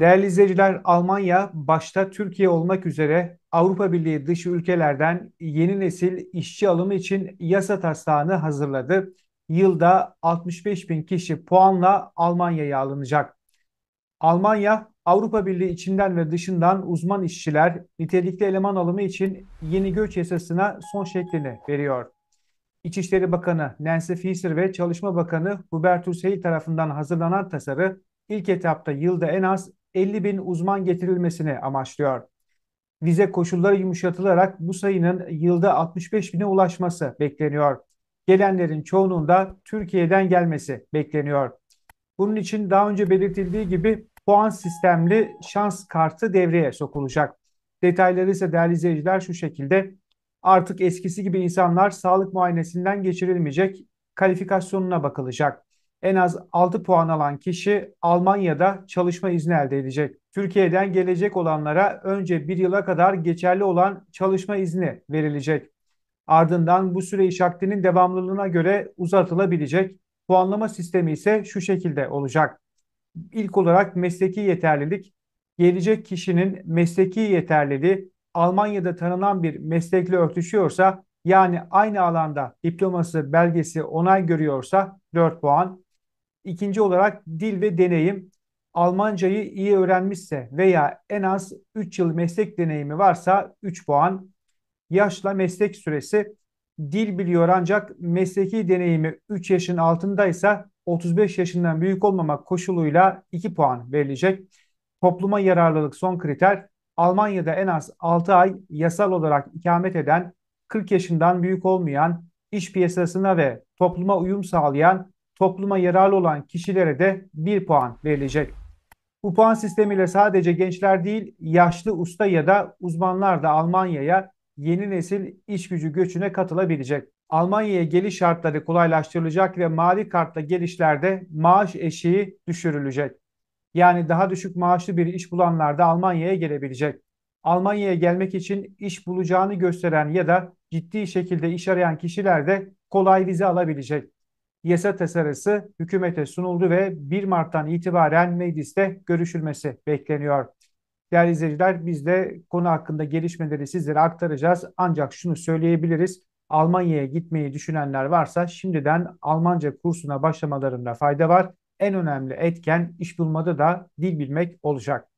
Değerli izleyiciler, Almanya başta Türkiye olmak üzere Avrupa Birliği dışı ülkelerden yeni nesil işçi alımı için yasa taslağını hazırladı. Yılda 65 bin kişi puanla Almanya'ya alınacak. Almanya, Avrupa Birliği içinden ve dışından uzman işçiler nitelikli eleman alımı için yeni göç yasasına son şeklini veriyor. İçişleri Bakanı Nancy Faeser ve Çalışma Bakanı Hubertus Heil tarafından hazırlanan tasarı ilk etapta yılda en az 50 bin uzman getirilmesini amaçlıyor. Vize koşulları yumuşatılarak bu sayının yılda 65 bine ulaşması bekleniyor. Gelenlerin çoğunun da Türkiye'den gelmesi bekleniyor. Bunun için daha önce belirtildiği gibi puan sistemli şans kartı devreye sokulacak. Detayları ise değerli izleyiciler şu şekilde. Artık eskisi gibi insanlar sağlık muayenesinden geçirilmeyecek, kalifikasyonuna bakılacak en az 6 puan alan kişi Almanya'da çalışma izni elde edecek. Türkiye'den gelecek olanlara önce bir yıla kadar geçerli olan çalışma izni verilecek. Ardından bu süre iş akdinin devamlılığına göre uzatılabilecek. Puanlama sistemi ise şu şekilde olacak. İlk olarak mesleki yeterlilik, gelecek kişinin mesleki yeterliliği Almanya'da tanınan bir meslekle örtüşüyorsa yani aynı alanda diploması, belgesi onay görüyorsa 4 puan, İkinci olarak dil ve deneyim. Almancayı iyi öğrenmişse veya en az 3 yıl meslek deneyimi varsa 3 puan. Yaşla meslek süresi dil biliyor ancak mesleki deneyimi 3 yaşın altındaysa 35 yaşından büyük olmamak koşuluyla 2 puan verilecek. Topluma yararlılık son kriter. Almanya'da en az 6 ay yasal olarak ikamet eden, 40 yaşından büyük olmayan, iş piyasasına ve topluma uyum sağlayan topluma yararlı olan kişilere de 1 puan verilecek. Bu puan sistemiyle sadece gençler değil, yaşlı usta ya da uzmanlar da Almanya'ya yeni nesil iş gücü göçüne katılabilecek. Almanya'ya geliş şartları kolaylaştırılacak ve mali kartla gelişlerde maaş eşiği düşürülecek. Yani daha düşük maaşlı bir iş bulanlar da Almanya'ya gelebilecek. Almanya'ya gelmek için iş bulacağını gösteren ya da ciddi şekilde iş arayan kişiler de kolay vize alabilecek yasa tasarısı hükümete sunuldu ve 1 Mart'tan itibaren mecliste görüşülmesi bekleniyor. Değerli izleyiciler biz de konu hakkında gelişmeleri sizlere aktaracağız. Ancak şunu söyleyebiliriz. Almanya'ya gitmeyi düşünenler varsa şimdiden Almanca kursuna başlamalarında fayda var. En önemli etken iş bulmada da dil bilmek olacak.